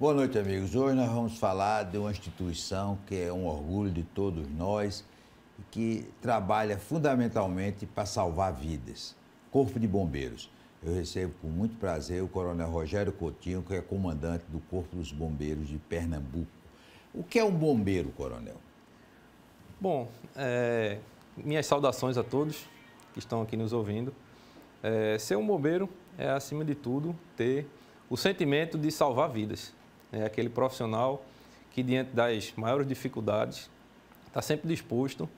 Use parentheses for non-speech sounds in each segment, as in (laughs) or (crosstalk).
Boa noite, amigos. Hoje nós vamos falar de uma instituição que é um orgulho de todos nós e que trabalha fundamentalmente para salvar vidas. Corpo de Bombeiros. Eu recebo com muito prazer o Coronel Rogério Coutinho, que é comandante do Corpo dos Bombeiros de Pernambuco. O que é um bombeiro, Coronel? Bom, é... minhas saudações a todos que estão aqui nos ouvindo. É... ser um bombeiro é, acima de tudo, ter o sentimento de salvar vidas é aquele profissional que, diante das maiores dificuldades, está sempre disposto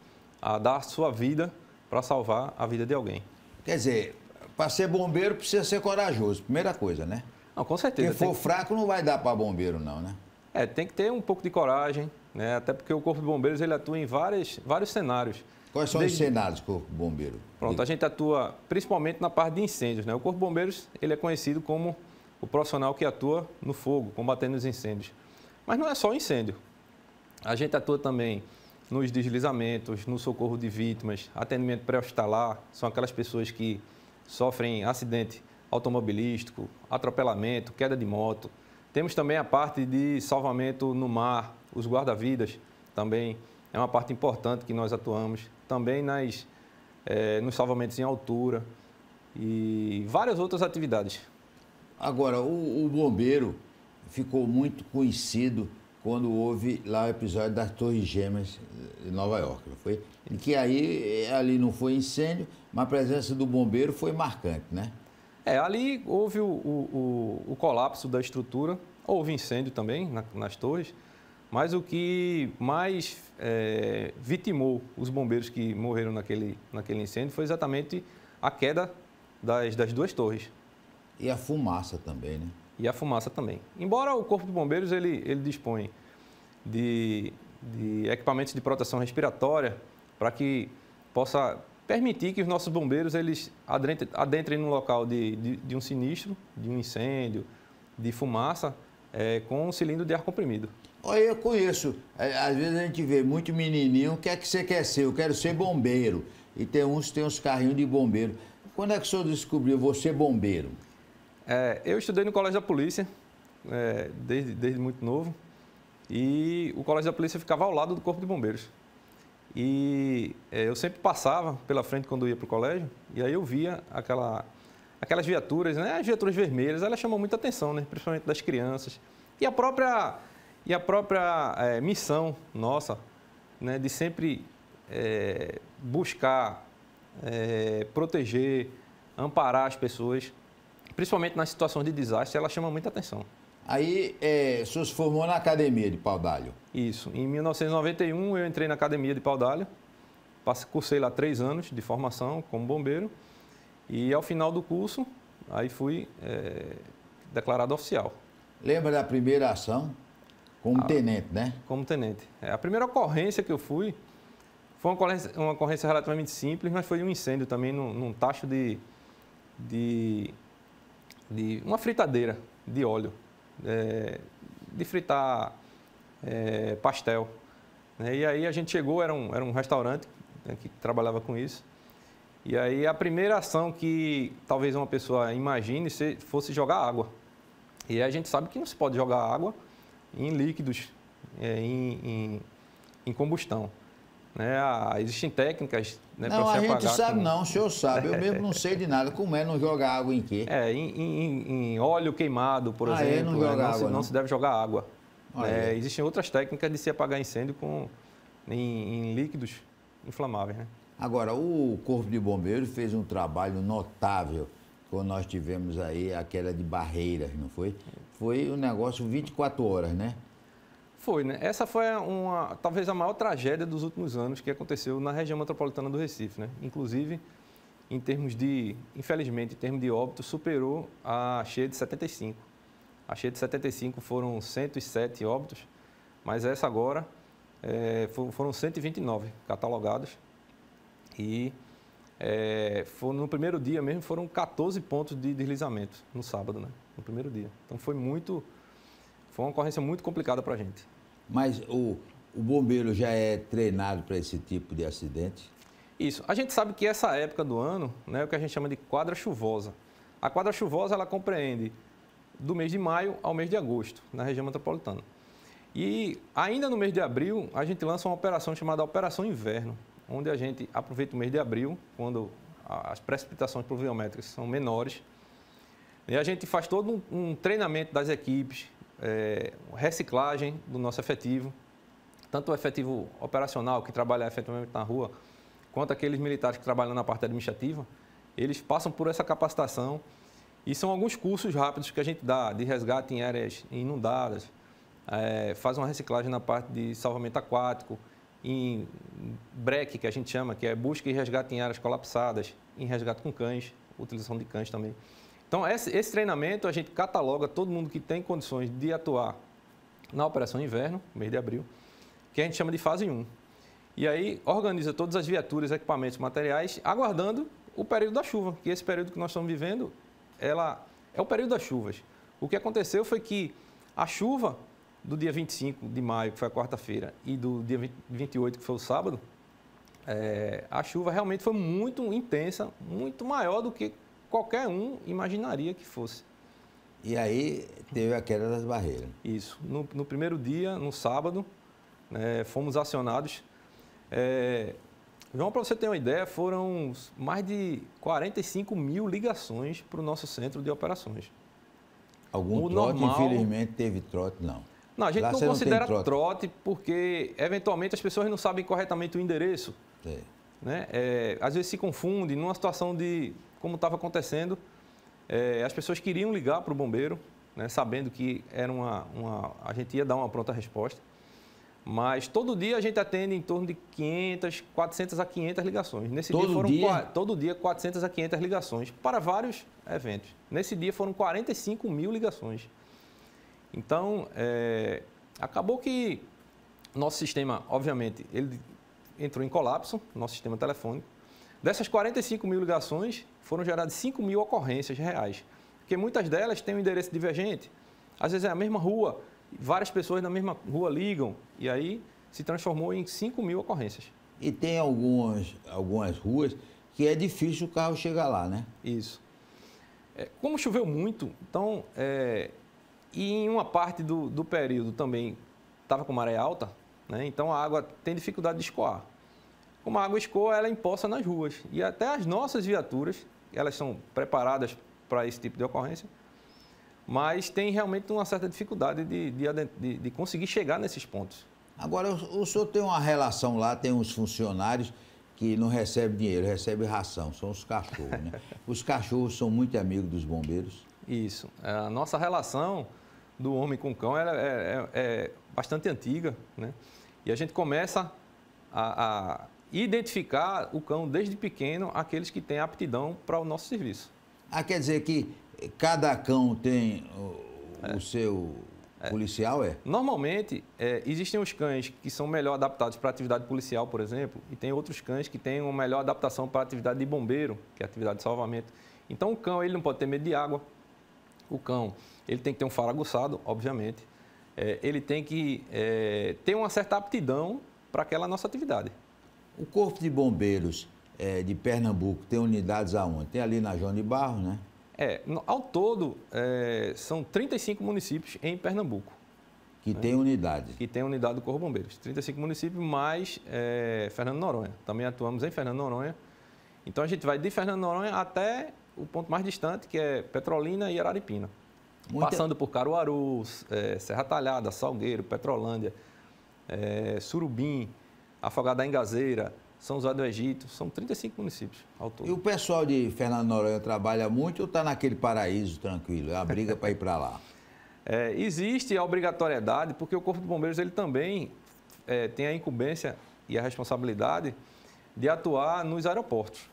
a dar sua vida para salvar a vida de alguém. Quer dizer, para ser bombeiro precisa ser corajoso, primeira coisa, né? Não, com certeza. Quem for fraco não vai dar para bombeiro, não, né? É, tem que ter um pouco de coragem, né? Até porque o Corpo de Bombeiros ele atua em várias, vários cenários. Quais são Desde... os cenários do Corpo de Bombeiro? Pronto, a gente atua principalmente na parte de incêndios, né? O Corpo de Bombeiros ele é conhecido como o profissional que atua no fogo, combatendo os incêndios. Mas não é só o incêndio. A gente atua também nos deslizamentos, no socorro de vítimas, atendimento pré-hospitalar, são aquelas pessoas que sofrem acidente automobilístico, atropelamento, queda de moto. Temos também a parte de salvamento no mar, os guarda-vidas também é uma parte importante que nós atuamos. Também nas, é, nos salvamentos em altura e várias outras atividades. Agora, o, o bombeiro ficou muito conhecido quando houve lá o episódio das Torres Gêmeas de Nova York. Não foi? Que aí ali não foi incêndio, mas a presença do bombeiro foi marcante, né? É, ali houve o, o, o colapso da estrutura, houve incêndio também na, nas torres, mas o que mais é, vitimou os bombeiros que morreram naquele, naquele incêndio foi exatamente a queda das, das duas torres. E a fumaça também, né? E a fumaça também. Embora o Corpo de Bombeiros ele, ele dispõe de, de equipamentos de proteção respiratória para que possa permitir que os nossos bombeiros eles adentrem, adentrem no local de, de, de, um sinistro, de um incêndio, de fumaça, é, com um cilindro de ar comprimido. Olha, eu conheço. É, às vezes a gente vê muito menininho, o que é que você quer ser? Eu quero ser bombeiro. E tem uns tem uns carrinhos de bombeiro. Quando é que o senhor descobriu você bombeiro? É, eu estudei no Colégio da Polícia, é, desde, desde muito novo, e o Colégio da Polícia ficava ao lado do Corpo de Bombeiros. E é, eu sempre passava pela frente quando ia para o colégio, e aí eu via aquela, aquelas viaturas, né? as viaturas vermelhas, elas chamam muita atenção, né? principalmente das crianças. E a própria, e a própria é, missão nossa, né? de sempre é, buscar é, proteger, amparar as pessoas principalmente nas situações de desastre, ela chama muita atenção. Aí é, o senhor se formou na academia de Paudalho? Isso. Em 1991 eu entrei na academia de Pau passei, cursei lá três anos de formação como bombeiro e ao final do curso aí fui é, declarado oficial. Lembra da primeira ação? Como ah, tenente, né? Como tenente. É, a primeira ocorrência que eu fui foi uma ocorrência, uma ocorrência relativamente simples, mas foi um incêndio também num, num tacho de, de de uma fritadeira de óleo, é, de fritar é, pastel. Né? E aí a gente chegou, era um, era um restaurante né, que trabalhava com isso. E aí a primeira ação que talvez uma pessoa imagine fosse jogar água. E a gente sabe que não se pode jogar água em líquidos, é, em, em, em combustão. Né? Ah, existem técnicas né, para você apagar. Não, a gente sabe com... não, o senhor sabe. Eu (laughs) mesmo não sei de nada. Como é não jogar água em quê? É, em, em, em óleo queimado, por ah, é, exemplo. não, né? joga água, se, não, não, né? se, deve jogar água. É, existem outras técnicas de se apagar incêndio com, em, em líquidos inflamáveis. Né? Agora, o Corpo de Bombeiros fez um trabalho notável quando nós tivemos aí aquela de barreiras, não foi? Foi um negócio 24 horas, né? Foi, né? Essa foi uma, talvez a maior tragédia dos últimos anos que aconteceu na região metropolitana do Recife, né? Inclusive, em termos de, infelizmente, em termos de óbito, superou a cheia de 75. A cheia de 75 foram 107 óbitos, mas essa agora é, foram 129 catalogados. E é, foram, no primeiro dia mesmo foram 14 pontos de deslizamento no sábado, né? No primeiro dia. Então foi muito. Foi uma ocorrência muito complicada para a gente. Mas o, o bombeiro já é treinado para esse tipo de acidente? Isso. A gente sabe que essa época do ano né, é o que a gente chama de quadra chuvosa. A quadra chuvosa ela compreende do mês de maio ao mês de agosto, na região metropolitana. E ainda no mês de abril, a gente lança uma operação chamada Operação Inverno, onde a gente aproveita o mês de abril, quando as precipitações pluviométricas são menores, e a gente faz todo um, um treinamento das equipes, é, reciclagem do nosso efetivo, tanto o efetivo operacional, que trabalha efetivamente na rua, quanto aqueles militares que trabalham na parte administrativa, eles passam por essa capacitação e são alguns cursos rápidos que a gente dá de resgate em áreas inundadas, é, faz uma reciclagem na parte de salvamento aquático, em breque, que a gente chama, que é busca e resgate em áreas colapsadas, em resgate com cães, utilização de cães também. Então, esse, esse treinamento a gente cataloga todo mundo que tem condições de atuar na Operação Inverno, mês de abril, que a gente chama de fase 1. E aí organiza todas as viaturas, equipamentos, materiais, aguardando o período da chuva, que esse período que nós estamos vivendo ela é o período das chuvas. O que aconteceu foi que a chuva do dia 25 de maio, que foi a quarta-feira, e do dia 20, 28, que foi o sábado, é, a chuva realmente foi muito intensa, muito maior do que qualquer um imaginaria que fosse. E aí teve a queda das barreiras. Isso. No, no primeiro dia, no sábado, né, fomos acionados. É, João, para você ter uma ideia, foram mais de 45 mil ligações para o nosso centro de operações. Algum o trote, normal... infelizmente, teve trote, não. Não, a gente Lá não considera não trote. trote. porque, eventualmente, as pessoas não sabem corretamente o endereço. É. Né? É, às vezes se confunde. Numa situação de como estava acontecendo, é, as pessoas queriam ligar para o bombeiro, né, sabendo que era uma, uma, a gente ia dar uma pronta resposta. Mas todo dia a gente atende em torno de 500, 400 a 500 ligações. Nesse todo dia foram dia? todo dia 400 a 500 ligações para vários eventos. Nesse dia foram 45 mil ligações. Então é, acabou que nosso sistema, obviamente, ele entrou em colapso, nosso sistema telefônico. Dessas 45 mil ligações, foram geradas 5 mil ocorrências reais, porque muitas delas têm um endereço divergente. Às vezes é a mesma rua, várias pessoas na mesma rua ligam e aí se transformou em 5 mil ocorrências. E tem algumas, algumas ruas que é difícil o carro chegar lá, né? Isso. É, como choveu muito, então, é, e em uma parte do, do período também estava com maré alta, né? então a água tem dificuldade de escoar como a água escoa, ela imposta nas ruas. E até as nossas viaturas, elas são preparadas para esse tipo de ocorrência, mas tem realmente uma certa dificuldade de, de, de conseguir chegar nesses pontos. Agora, o senhor tem uma relação lá, tem uns funcionários que não recebem dinheiro, recebem ração, são os cachorros, né? (laughs) os cachorros são muito amigos dos bombeiros. Isso. A nossa relação do homem com o cão é, é, é bastante antiga, né? E a gente começa a, a e identificar o cão desde pequeno aqueles que têm aptidão para o nosso serviço. Ah, quer dizer que cada cão tem o, é. seu é. policial, é? Normalmente, é, existem os cães que são melhor adaptados para atividade policial, por exemplo, e tem outros cães que têm uma melhor adaptação para atividade de bombeiro, que é atividade de salvamento. Então, o cão ele não pode ter medo de água. O cão ele tem que ter um faro aguçado, obviamente. É, ele tem que é, ter uma certa aptidão para aquela nossa atividade. O Corpo de Bombeiros é, de Pernambuco tem unidades aonde? Tem ali na João de Barro, né? É, ao todo, é, são 35 municípios em Pernambuco. Que né? tem unidade. Que tem unidade do Corpo de Bombeiros. 35 municípios mais é, Fernando Noronha. Também atuamos em Fernando Noronha. Então a gente vai de Fernando Noronha até o ponto mais distante, que é Petrolina e Araripina. Muita... Passando por Caruaru, é, Serra Talhada, Salgueiro, Petrolândia, é, Surubim, Afogada da Engazeira, São José do Egito, são 35 municípios ao todo. E o pessoal de Fernando Noronha trabalha muito ou está naquele paraíso tranquilo? É a briga para ir para lá? (laughs) É, existe a obrigatoriedade, porque o Corpo de Bombeiros ele também é, tem a incumbência e a responsabilidade de atuar nos aeroportos.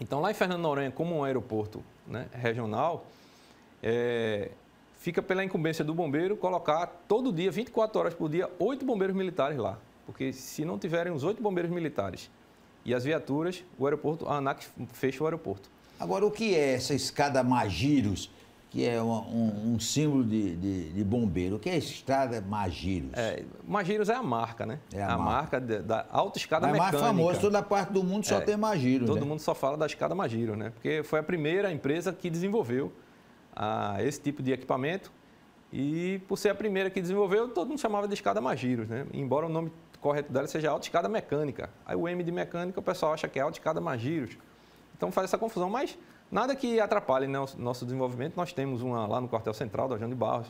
Então, lá em Fernando Noronha, como um aeroporto né, regional, é, fica pela incumbência do bombeiro colocar todo dia, 24 horas por dia, oito bombeiros militares lá. Porque se não tiverem os oito bombeiros militares e as viaturas, o aeroporto, a ANAC fecha o aeroporto. Agora, o que é essa escada Magiros, que é um, um, um símbolo de, de, de, bombeiro? O que é escada Magiros? É, Magiros é a marca, né? É a, é a marca. marca da, alta autoescada mecânica. É mais famoso, toda parte do mundo só é, tem Magiros. Todo né? mundo só fala da escada Magiros, né? Porque foi a primeira empresa que desenvolveu ah, esse tipo de equipamento. E por ser a primeira que desenvolveu, todo mundo chamava de escada Magiros, né? Embora o nome correto dela seja autoescada mecânica. Aí o M de mecânica o pessoal acha que é autoescada mais giros. Então faz essa confusão, mas nada que atrapalhe né, nosso desenvolvimento. Nós temos uma lá no quartel central, da João de Barros,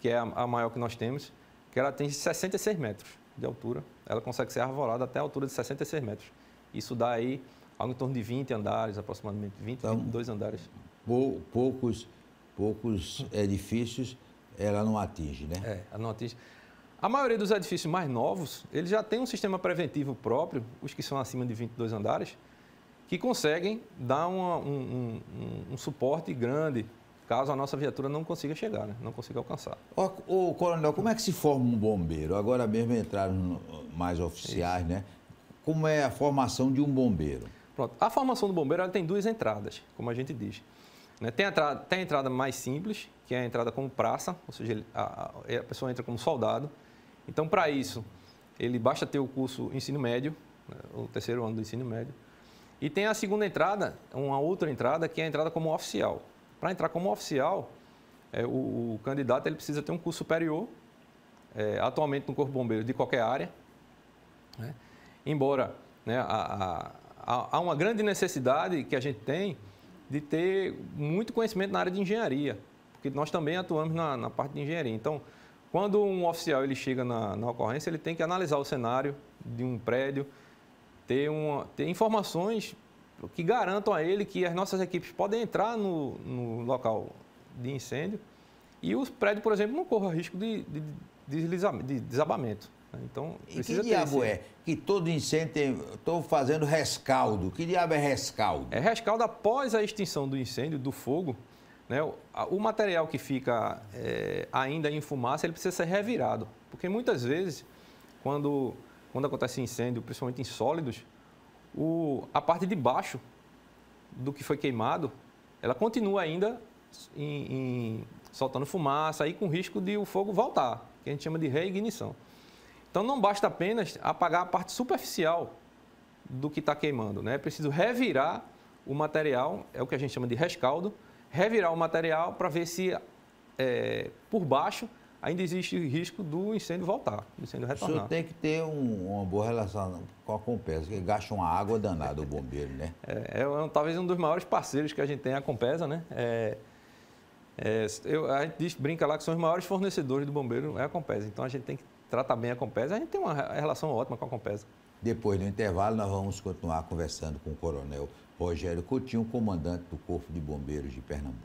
que é a maior que nós temos, que ela tem 66 metros de altura. Ela consegue ser arvorada até a altura de 66 metros. Isso dá aí algo em torno de 20 andares, aproximadamente 20, então, 22 andares. Pou, poucos, poucos edifícios ela não atinge, né? É, ela não atinge. A maioria dos edifícios mais novos, eles já tem um sistema preventivo próprio, os que são acima de 22 andares, que conseguem dar uma, um, um, um, suporte grande caso a nossa viatura não consiga chegar, né? não consiga alcançar. Ô, coronel, como é que se forma um bombeiro? Agora mesmo entraram mais oficiais, Isso. né? Como é a formação de um bombeiro? Pronto, a formação do bombeiro tem duas entradas, como a gente diz. Né? Tem, a entrada, tem a entrada mais simples, que é a entrada como praça, ou seja, a, a pessoa entra como soldado, então, para isso, ele basta ter o curso ensino médio, né, o terceiro ano do ensino médio. E tem a segunda entrada, uma outra entrada, que é a entrada como oficial. Para entrar como oficial, é, o, o, candidato ele precisa ter um curso superior, é, atualmente no Corpo Bombeiro, de qualquer área. Né? Embora né, a, a, há uma grande necessidade que a gente tem de ter muito conhecimento na área de engenharia, porque nós também atuamos na, na parte de engenharia. Então, quando um oficial ele chega na, na ocorrência, ele tem que analisar o cenário de um prédio, ter, uma, ter informações que garantam a ele que as nossas equipes podem entrar no, no local de incêndio e o prédio, por exemplo, não corra risco de, de, de desabamento. Né? Então, e que diabo esse... é que todo incêndio tem... Estou fazendo rescaldo. Que diabo é rescaldo? É rescaldo após a extinção do incêndio, do fogo, né? O, a, o material que fica é, ainda em fumaça, ele precisa ser revirado, porque muitas vezes, quando, quando acontece incêndio, principalmente em sólidos, o, a parte de baixo do que foi queimado, ela continua ainda em, em, soltando fumaça, e com risco de o fogo voltar, que a gente chama de reignição. Então não basta apenas apagar a parte superficial do que está queimando, né? é preciso revirar o material, é o que a gente chama de rescaldo, revirar o material para ver se é, por baixo ainda existe risco do incêndio voltar, do incêndio retornar. O senhor tem que ter um, uma boa relação com a Compesa, que gasta uma água danada o bombeiro, né? É, é, é, talvez um dos maiores parceiros que a gente tem, a Compesa, né? É, é, eu, a gente diz, brinca lá que são os maiores fornecedores do bombeiro, é a Compesa. Então a gente tem que trata bem a Compesa, a gente tem uma relação ótima com a Compesa. Depois do intervalo, nós vamos continuar conversando com o coronel Rogério Coutinho, comandante do Corpo de Bombeiros de Pernambuco.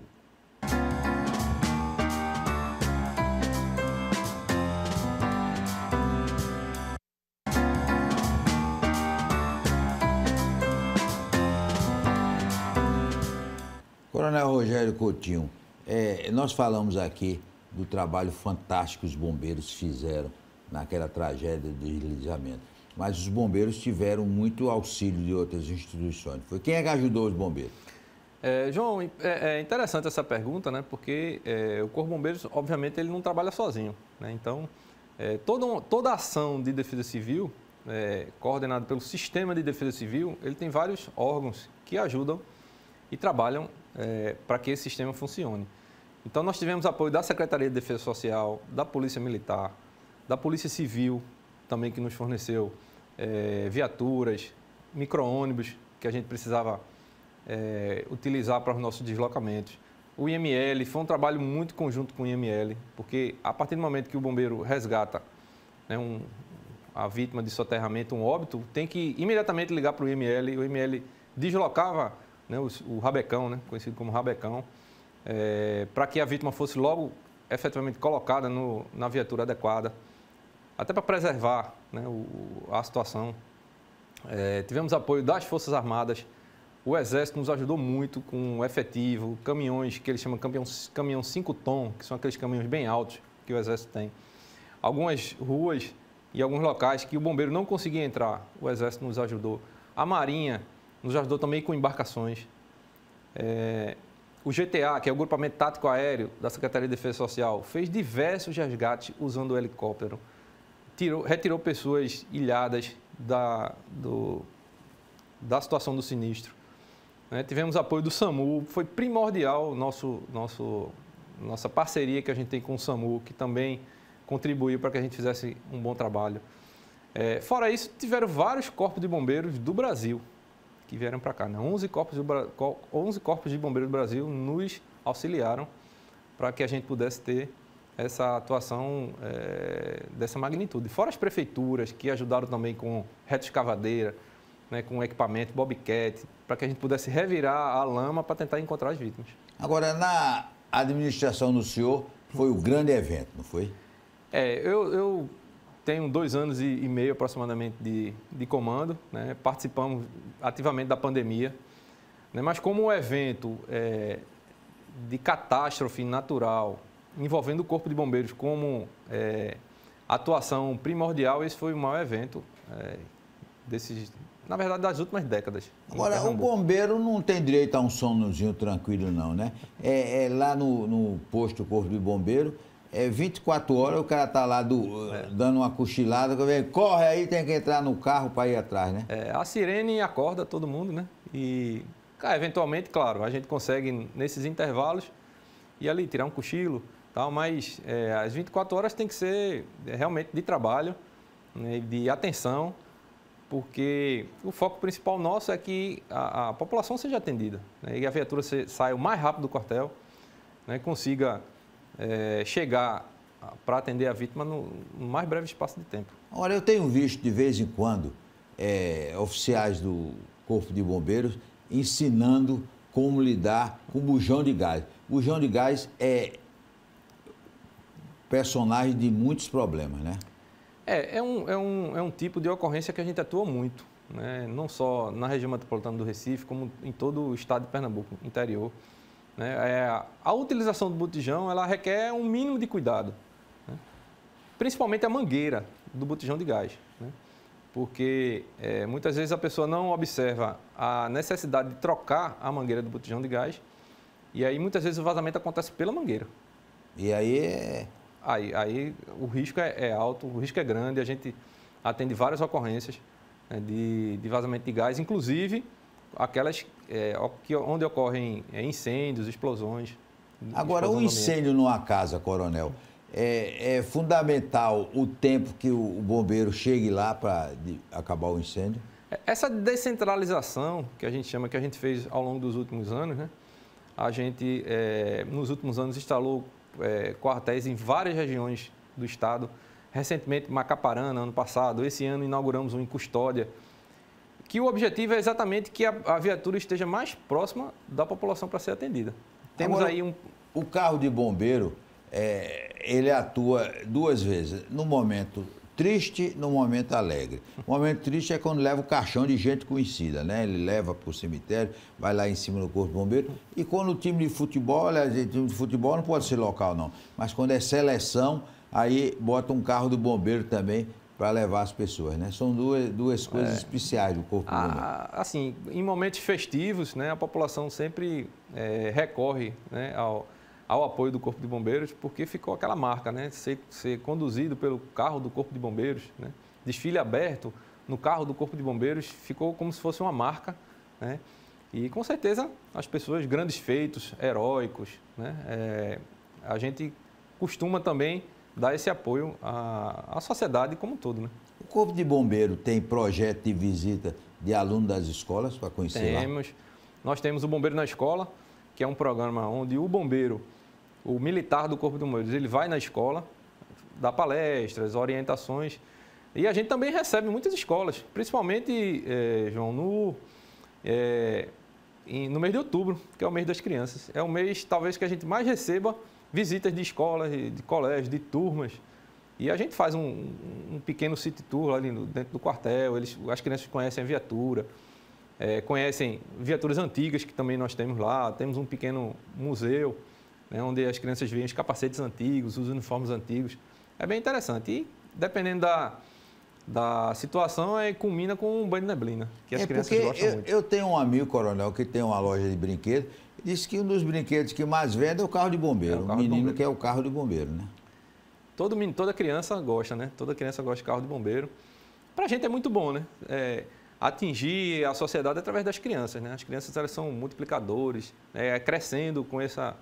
Coronel Rogério Coutinho, é, nós falamos aqui do trabalho fantástico que os bombeiros fizeram naquela tragédia do deslizamento. Mas os bombeiros tiveram muito auxílio de outras instituições. Foi quem é que ajudou os bombeiros? É, João, é, é interessante essa pergunta, né? Porque é, o Corpo Bombeiros, obviamente, ele não trabalha sozinho, né? Então, é, toda, toda ação de defesa civil, é, coordenada pelo sistema de defesa civil, ele tem vários órgãos que ajudam e trabalham é, para que esse sistema funcione. Então, nós tivemos apoio da Secretaria de Defesa Social, da Polícia Militar, da Polícia Civil também que nos forneceu é, viaturas, micro-ônibus que a gente precisava é, utilizar para os nossos deslocamentos. O IML, foi um trabalho muito conjunto com o IML, porque a partir do momento que o bombeiro resgata né, um, a vítima de soterramento, um óbito, tem que imediatamente ligar para o IML. O IML deslocava né, o, o, rabecão, né, conhecido como rabecão, é, para que a vítima fosse logo efetivamente colocada no, na viatura adequada até para preservar né, o, a situação. É, tivemos apoio das Forças Armadas, o Exército nos ajudou muito com o efetivo, caminhões que eles chamam caminhão, caminhão 5 tom, que são aqueles caminhões bem altos que o Exército tem. Algumas ruas e alguns locais que o bombeiro não conseguia entrar, o Exército nos ajudou. A Marinha nos ajudou também com embarcações. É, o GTA, que é o Grupamento Tático Aéreo da Secretaria de Defesa Social, fez diversos resgates usando o helicóptero tirou, retirou pessoas ilhadas da, do, da situação do sinistro. Né? Tivemos apoio do SAMU, foi primordial nosso, nosso, nossa parceria que a gente tem com o SAMU, que também contribuiu para que a gente fizesse um bom trabalho. É, fora isso, tiveram vários corpos de bombeiros do Brasil que vieram para cá. Né? 11, corpos 11 corpos de bombeiros do Brasil nos auxiliaram para que a gente pudesse ter essa atuação é, dessa magnitude. Fora as prefeituras que ajudaram também com retroescavadeira, né, com equipamento, bobcat, para que a gente pudesse revirar a lama para tentar encontrar as vítimas. Agora, na administração do senhor, foi o grande evento, não foi? É, eu, eu tenho dois anos e, e meio aproximadamente de, de comando, né, participamos ativamente da pandemia, né, mas como o evento é, de catástrofe natural envolvendo o Corpo de Bombeiros como é, atuação primordial, esse foi o maior evento é, desses, na verdade, das últimas décadas. Agora, o bombeiro não tem direito a um sonozinho tranquilo, não, né? É, é lá no, no, posto Corpo de Bombeiro, é 24 horas, o cara tá lá do, é. dando uma cochilada, corre aí, tem que entrar no carro para ir atrás, né? É, a sirene acorda todo mundo, né? E, cara, eventualmente, claro, a gente consegue, nesses intervalos, e ali tirar um cochilo, tal, mas é, as 24 horas tem que ser é, realmente de trabalho, né, de atenção, porque o foco principal nosso é que a, a população seja atendida né, e a viatura saia o mais rápido do quartel, né, consiga é, chegar para atender a vítima no, no, mais breve espaço de tempo. Olha, eu tenho visto de vez em quando é, oficiais do Corpo de Bombeiros ensinando como lidar com bujão de gás. Bujão de gás é personagem de muitos problemas, né? É, é um, é, um, é um tipo de ocorrência que a gente atua muito, né? não só na região metropolitana do Recife, como em todo o estado de Pernambuco, interior. Né? É, a utilização do botijão ela requer um mínimo de cuidado, né? principalmente a mangueira do botijão de gás, né? porque é, muitas vezes a pessoa não observa a necessidade de trocar a mangueira do botijão de gás e aí muitas vezes o vazamento acontece pela mangueira. E aí é aí, aí o risco é, é, alto, o risco é grande. A gente atende várias ocorrências né, de, de, vazamento de gás, inclusive aquelas é, que, onde ocorrem é, incêndios, explosões. Agora, o incêndio numa casa, coronel, é, é, fundamental o tempo que o, bombeiro chegue lá para acabar o incêndio? É, essa descentralização que a gente chama, que a gente fez ao longo dos últimos anos, né? A gente, é, nos últimos anos, instalou é, quartéis em várias regiões do estado. Recentemente, Macaparana, ano passado, esse ano inauguramos um em Custódia. Que o objetivo é exatamente que a, a viatura esteja mais próxima da população para ser atendida. Temos Agora, aí um. O carro de bombeiro, é, ele atua duas vezes. No momento triste no momento alegre. O momento triste é quando leva o caixão de gente conhecida, né? Ele leva para o cemitério, vai lá em cima do corpo bombeiro. E quando o time de futebol, aliás, o time de futebol não pode ser local, não. Mas quando é seleção, aí bota um carro do bombeiro também para levar as pessoas, né? São duas, duas coisas é, especiais do corpo a, ah, Assim, em momentos festivos, né, a população sempre é, recorre né, ao, ao apoio do Corpo de Bombeiros, porque ficou aquela marca, né? Ser, ser conduzido pelo carro do Corpo de Bombeiros, né? desfile aberto no carro do Corpo de Bombeiros ficou como se fosse uma marca, né? E com certeza as pessoas, grandes feitos, heróicos, né? É, a gente costuma também dar esse apoio à, à sociedade como um todo, né? O Corpo de Bombeiro tem projeto de visita de aluno das escolas para conhecer Temos. Lá? Nós temos o Bombeiro na Escola, que é um programa onde o bombeiro o militar do Corpo de Bombeiros, ele vai na escola, dá palestras, orientações. E a gente também recebe muitas escolas, principalmente, é, João, no, é, em, no mês de outubro, que é o mês das crianças. É o mês, talvez, que a gente mais receba visitas de escolas, de colégios, de turmas. E a gente faz um, um pequeno city tour ali no, dentro do quartel. Eles, as crianças conhecem a viatura, é, conhecem viaturas antigas que também nós temos lá. Temos um pequeno museu né, onde as crianças veem os capacetes antigos, os uniformes antigos. É bem interessante. E dependendo da, da situação, é, culmina com um banho de neblina, que as é crianças gostam eu, muito. Eu tenho um amigo, coronel, que tem uma loja de brinquedos, disse que um dos brinquedos que mais vende é o carro de bombeiro. É, o, o menino bombeiro. que é o carro de bombeiro, né? Todo menino, toda criança gosta, né? Toda criança gosta de carro de bombeiro. Para a gente é muito bom, né? É, atingir a sociedade através das crianças, né? As crianças elas são multiplicadores, né? é, crescendo com essa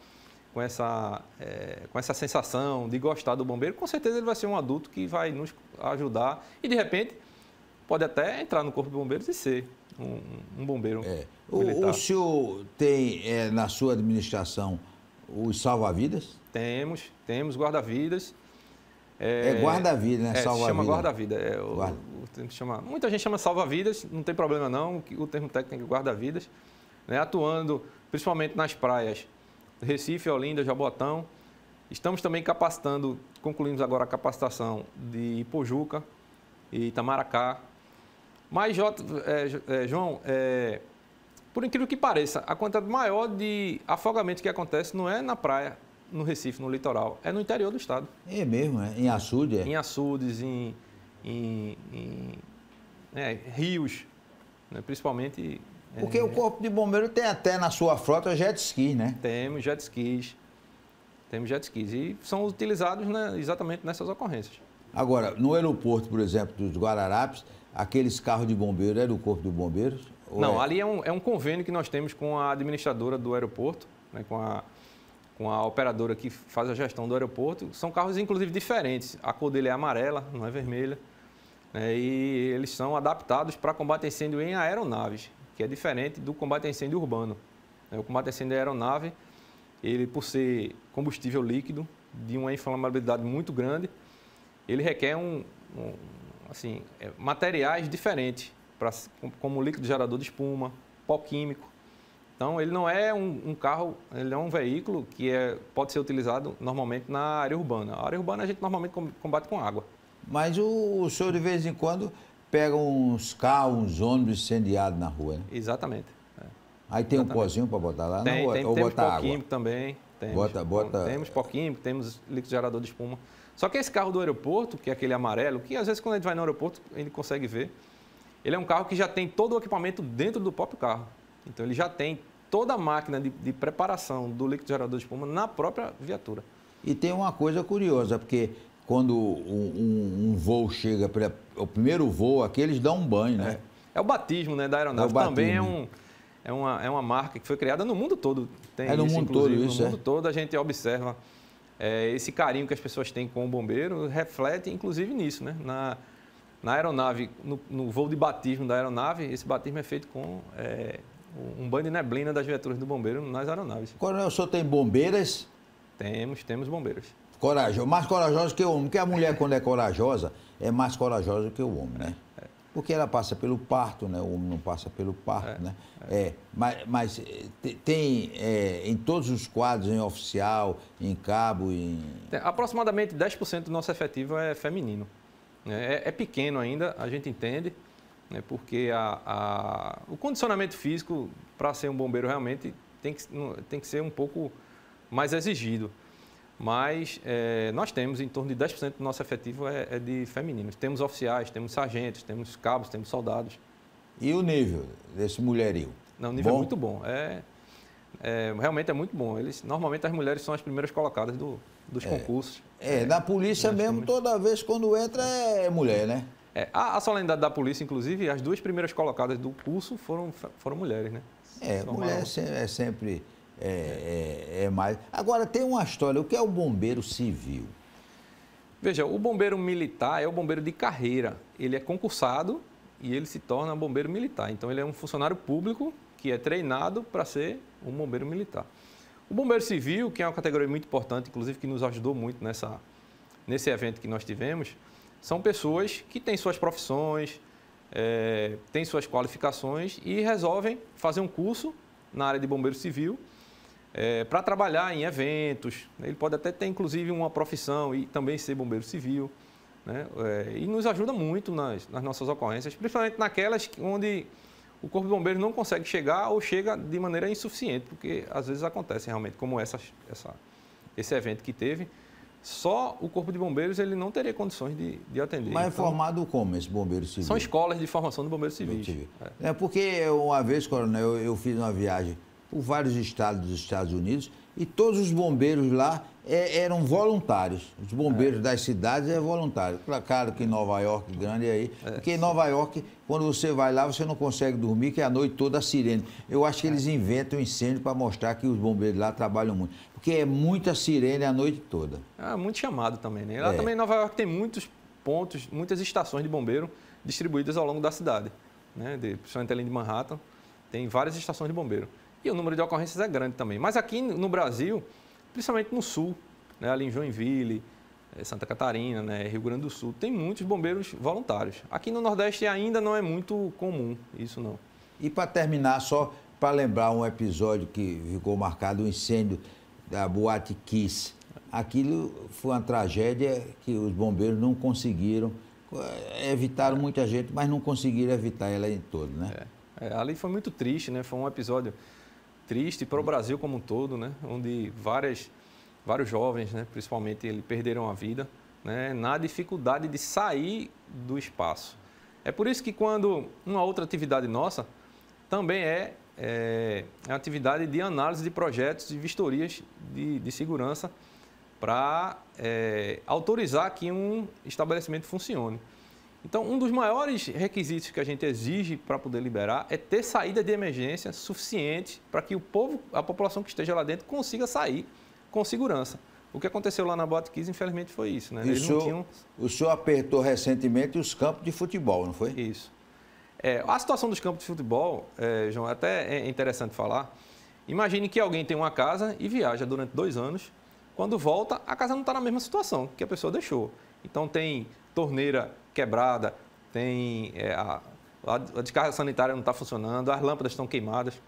com essa, é, com essa sensação de gostar do bombeiro, com certeza ele vai ser um adulto que vai nos ajudar e, de repente, pode até entrar no Corpo de Bombeiros e ser um, um bombeiro. É. O, o, senhor tem é, na sua administração os salva-vidas? Temos, temos guarda-vidas. É, é guarda-vida, né? É, salva Chama guarda-vida. É, guarda. chama, muita gente chama salva-vidas, não tem problema não, o termo técnico é guarda-vidas. Né? Atuando principalmente nas praias, Recife, Olinda, Jabotão. Estamos também capacitando, concluímos agora a capacitação de Ipojuca e Itamaracá. Mas, é, é, João, é, por incrível que pareça, a quantidade maior de afogamento que acontece não é na praia, no Recife, no litoral, é no interior do estado. É mesmo, é? em açudes? É? Em açudes, em, em, em é, rios, né? principalmente porque é. o Corpo de Bombeiro tem até na sua frota jet skis, né? Temos jet skis. Temos jet skis. E são utilizados né, exatamente nessas ocorrências. Agora, no aeroporto, por exemplo, dos Guararapes, aqueles carros de bombeiro é do Corpo de Bombeiros? Não, é? ali é um, é um convênio que nós temos com a administradora do aeroporto, né, com, a, com a operadora que faz a gestão do aeroporto. São carros, inclusive, diferentes. A cor dele é amarela, não é vermelha. Né, e eles são adaptados para combate incêndio em aeronaves que é diferente do combate a incêndio urbano. Né? O combate a incêndio aeronave, ele por ser combustível líquido, de uma inflamabilidade muito grande, ele requer um, um assim, é, materiais diferentes, pra, como líquido gerador de espuma, pó químico. Então, ele não é um, um, carro, ele é um veículo que é, pode ser utilizado normalmente na área urbana. A área urbana a gente normalmente combate com água. Mas o, o senhor, de vez em quando, pegam uns carros, uns ônibus incendiados na rua, né? Exatamente. É. Aí tem Exatamente. um pozinho para botar lá? Né? Tem, não, é- tem, ou temos botar água? químico também. Temos, bota, bota... temos pó químico, temos líquido gerador de espuma. Só que esse carro do aeroporto, que é aquele amarelo, que às vezes quando a gente vai no aeroporto, a gente consegue ver, ele é um carro que já tem todo o equipamento dentro do próprio carro. Então ele já tem toda a máquina de, de preparação do líquido gerador de espuma na própria viatura. E tem uma coisa curiosa, porque quando um, um, um voo chega o primeiro voo aqui, eles dão um banho, né? É, é o batismo né, da é aeronave. É Também é, um, é, uma, é uma marca que foi criada no mundo todo. Tem é no isso, mundo todo isso, No mundo é. todo a gente observa é, esse carinho que as pessoas têm com o bombeiro, reflete inclusive nisso, né? Na, na aeronave, no, no voo de batismo da aeronave, esse batismo é feito com um banho de neblina das viaturas do bombeiro nas aeronaves. Coronel, o senhor tem bombeiras? Temos, temos bombeiros. corajoso mais corajoso que o homem, porque a mulher quando é corajosa é mais corajosa do que o homem, né? Porque ela passa pelo parto, né? O homem não passa pelo parto, é, né? É, é mas, mas eh, tem é, em todos os quadros, em oficial, em cabo, em... Tem, aproximadamente 10% do nosso efetivo é feminino. Né? É, é pequeno ainda, a gente entende, né? porque a, a, o condicionamento físico para ser um bombeiro realmente tem que, tem que ser um pouco mais exigido mas é, nós temos em torno de 10% do nosso efetivo é, é, de femininos. Temos oficiais, temos sargentos, temos cabos, temos soldados. E o nível desse mulherio? Não, o nível é bom? é muito bom. É, é, realmente é muito bom. Eles, normalmente as mulheres são as primeiras colocadas do, dos é. concursos. É, na polícia é, mesmo, toda vez quando entra é mulher, né? a, a solenidade da polícia, inclusive, as duas primeiras colocadas do curso foram, foram mulheres, né? É, mulher é sempre é, é, é mais. Agora, tem uma história: o que é o bombeiro civil? Veja, o bombeiro militar é o bombeiro de carreira. Ele é concursado e ele se torna bombeiro militar. Então, ele é um funcionário público que é treinado para ser um bombeiro militar. O bombeiro civil, que é uma categoria muito importante, inclusive que nos ajudou muito nessa, nesse evento que nós tivemos, são pessoas que têm suas profissões, é, têm suas qualificações e resolvem fazer um curso na área de bombeiro civil é, para trabalhar em eventos. Né? Ele pode até ter, inclusive, uma profissão e também ser bombeiro civil. Né? É, e nos ajuda muito nas, nas, nossas ocorrências, principalmente naquelas onde o Corpo de Bombeiros não consegue chegar ou chega de maneira insuficiente, porque às vezes acontece realmente, como essa, essa, esse evento que teve, só o Corpo de Bombeiros ele não teria condições de, de atender. Mas é então, formado como esse bombeiro civil? São escolas de formação de bombeiro civil É. é. porque uma vez, coronel, eu, eu fiz uma viagem por vários estados dos Estados Unidos e todos os bombeiros lá é, eram voluntários. Os bombeiros é. das cidades é voluntário. Claro que em Nova York, grande aí. É. Porque em Nova York, quando você vai lá, você não consegue dormir, que é a noite toda a sirene. Eu acho que é. eles inventam incêndio para mostrar que os bombeiros lá trabalham muito. Porque é muita sirene a noite toda. é muito chamado também, né? Lá é. também em Nova York tem muitos pontos, muitas estações de bombeiro distribuídas ao longo da cidade. Né? De, principalmente além de Manhattan, tem várias estações de bombeiro e o número de ocorrências é grande também. Mas aqui no Brasil, principalmente no sul, né, ali em Joinville, eh, Santa Catarina, né, Rio Grande do Sul, tem muitos bombeiros voluntários. Aqui no Nordeste ainda não é muito comum isso não. E para terminar, só para lembrar um episódio que ficou marcado, o um incêndio da Boate Kiss. Aquilo foi uma tragédia que os bombeiros não conseguiram, eh, evitaram muita gente, mas não conseguiram evitar ela em todo, né? É. É, ali foi muito triste, né? Foi um episódio triste para o Brasil como um todo, né? onde várias, vários jovens, né? principalmente, ele perderam a vida né? na dificuldade de sair do espaço. É por isso que quando uma outra atividade nossa também é, é, é atividade de análise de projetos e vistorias de, de segurança para é, autorizar que um estabelecimento funcione. Então, um dos maiores requisitos que a gente exige para poder liberar é ter saída de emergência suficiente para que o povo, a população que esteja lá dentro consiga sair com segurança. O que aconteceu lá na Botkiss, infelizmente, foi isso. Né? Eles o, senhor, tinham... o senhor apertou recentemente os campos de futebol, não foi? Isso. É, a situação dos campos de futebol, é, João, até é interessante falar. Imagine que alguém tem uma casa e viaja durante dois anos. Quando volta, a casa não está na mesma situação que a pessoa deixou. Então, tem torneira quebrada, tem é, a, a descarga sanitária não está funcionando, as lâmpadas estão queimadas.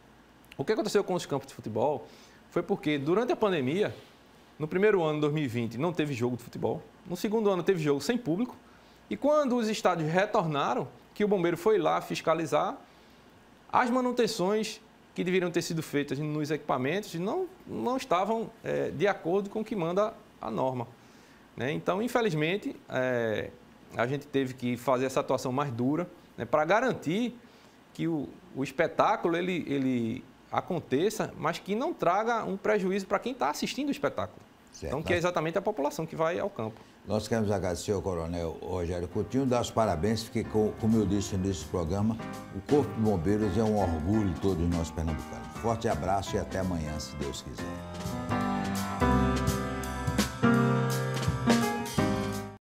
O que aconteceu com os campos de futebol foi porque durante a pandemia, no primeiro ano, de 2020, não teve jogo de futebol. No segundo ano, teve jogo sem público. E quando os estádios retornaram, que o bombeiro foi lá fiscalizar, as manutenções que deveriam ter sido feitas nos equipamentos não, não estavam é, de acordo com o que manda a norma. Né? Então, infelizmente, é, a gente teve que fazer essa atuação mais dura né, para garantir que o, o espetáculo ele, ele aconteça, mas que não traga um prejuízo para quem está assistindo o espetáculo. Certo. Então, que é exatamente a população que vai ao campo. Nós queremos agradecer ao coronel Rogério Coutinho, dar os parabéns, porque, como eu disse no início do programa, o Corpo de Bombeiros é um orgulho de todos nós pernambucanos. Forte abraço e até amanhã, se Deus quiser.